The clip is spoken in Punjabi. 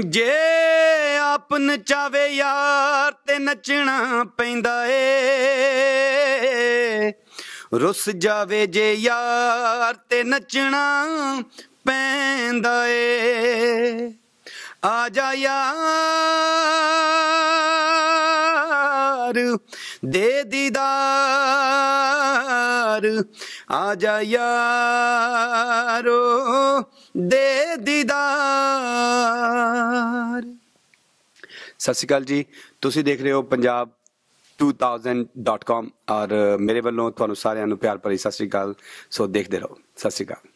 ਜੇ ਆਪਨ ਚਾਵੇ ਯਾਰ ਤੇ ਨੱਚਣਾ ਪੈਂਦਾ ਏ ਰੁੱਸ ਜਾਵੇ ਜੇ ਯਾਰ ਤੇ ਨੱਚਣਾ ਪੈਂਦਾ ਏ ਆ ਜਾ ਯਾਰ ਦੇ ਦੀਦਾਰ ਆ ਜਾ ਯਾਰੋ ਦੇ ਦੀਦਾਰ ਸਤਿ ਸ਼੍ਰੀ ਅਕਾਲ ਜੀ ਤੁਸੀਂ ਦੇਖ ਰਹੇ ਹੋ ਪੰਜਾਬ 2000.com ਔਰ ਮੇਰੇ ਵੱਲੋਂ ਤੁਹਾਨੂੰ ਸਾਰਿਆਂ ਨੂੰ ਪਿਆਰ ਭਰੀ ਸਤਿ ਸ਼੍ਰੀ ਅਕਾਲ ਸੋ ਦੇਖਦੇ ਰਹੋ ਸਤਿ ਸ਼੍ਰੀ ਅਕਾਲ